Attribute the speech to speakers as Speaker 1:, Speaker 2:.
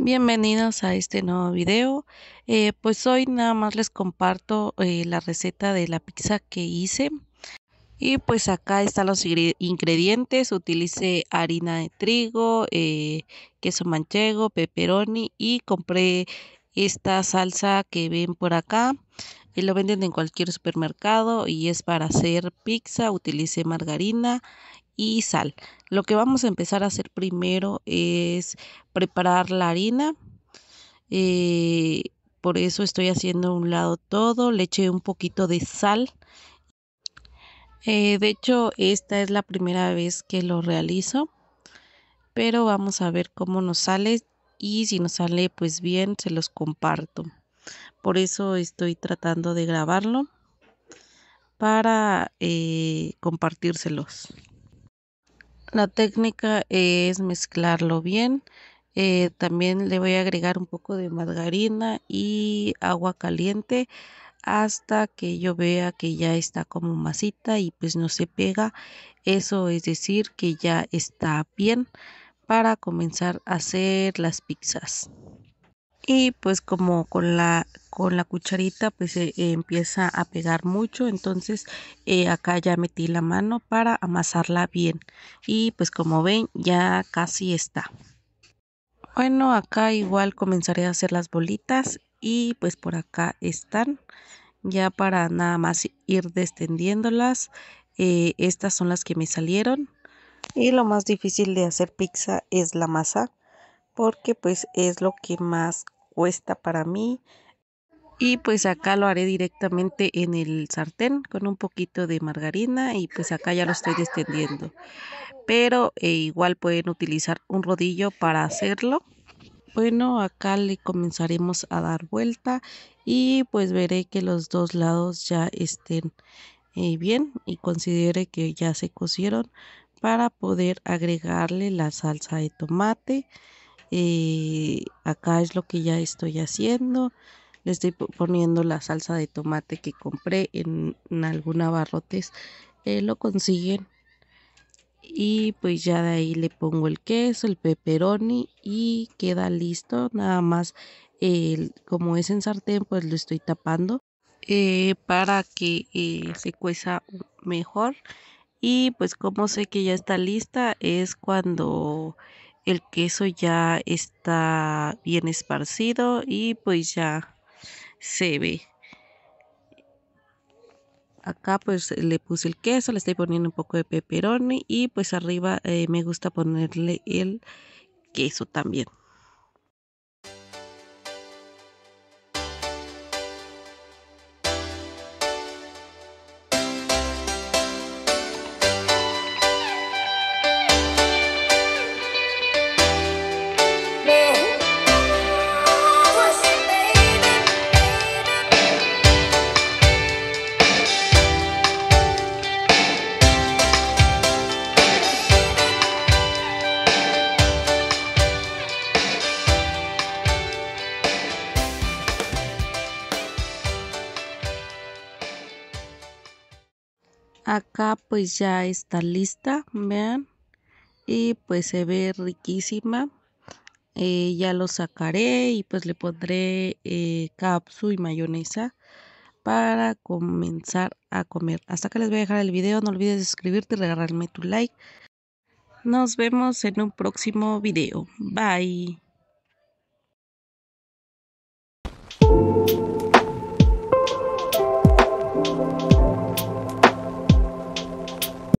Speaker 1: Bienvenidos a este nuevo video. Eh, pues hoy nada más les comparto eh, la receta de la pizza que hice. Y pues acá están los ingredientes. Utilicé harina de trigo, eh, queso manchego, pepperoni y compré esta salsa que ven por acá lo venden en cualquier supermercado y es para hacer pizza, utilice margarina y sal. Lo que vamos a empezar a hacer primero es preparar la harina. Eh, por eso estoy haciendo a un lado todo, le eché un poquito de sal. Eh, de hecho, esta es la primera vez que lo realizo, pero vamos a ver cómo nos sale y si nos sale pues bien, se los comparto. Por eso estoy tratando de grabarlo para eh, compartírselos. La técnica es mezclarlo bien. Eh, también le voy a agregar un poco de margarina y agua caliente hasta que yo vea que ya está como masita y pues no se pega. Eso es decir que ya está bien para comenzar a hacer las pizzas y pues como con la con la cucharita pues eh, eh, empieza a pegar mucho entonces eh, acá ya metí la mano para amasarla bien y pues como ven ya casi está bueno acá igual comenzaré a hacer las bolitas y pues por acá están ya para nada más ir descendiéndolas estas son las que me salieron y lo más difícil de hacer pizza es la masa porque pues es lo que más para mí. Y pues acá lo haré directamente en el sartén con un poquito de margarina y pues acá ya lo estoy extendiendo. Pero eh, igual pueden utilizar un rodillo para hacerlo. Bueno, acá le comenzaremos a dar vuelta y pues veré que los dos lados ya estén eh, bien y considere que ya se cocieron para poder agregarle la salsa de tomate acá es lo que ya estoy haciendo. Le estoy poniendo la salsa de tomate que compré en, alguna algún eh, lo consiguen. Y pues ya de ahí le pongo el queso, el pepperoni y queda listo. Nada más, como es en sartén, pues lo estoy tapando eh, para que eh, se cueza mejor. Y pues como sé que ya está lista es cuando el queso ya está bien esparcido y pues ya se ve acá pues le puse el queso, le estoy poniendo un poco de peperoni y pues arriba eh, me gusta ponerle el queso también. Acá pues ya está lista, vean. Y pues se ve riquísima. Eh, ya lo sacaré y pues le pondré eh, y mayonesa para comenzar a comer. Hasta que les voy a dejar el video. No olvides suscribirte y regalarme tu like. Nos vemos en un próximo video. Bye.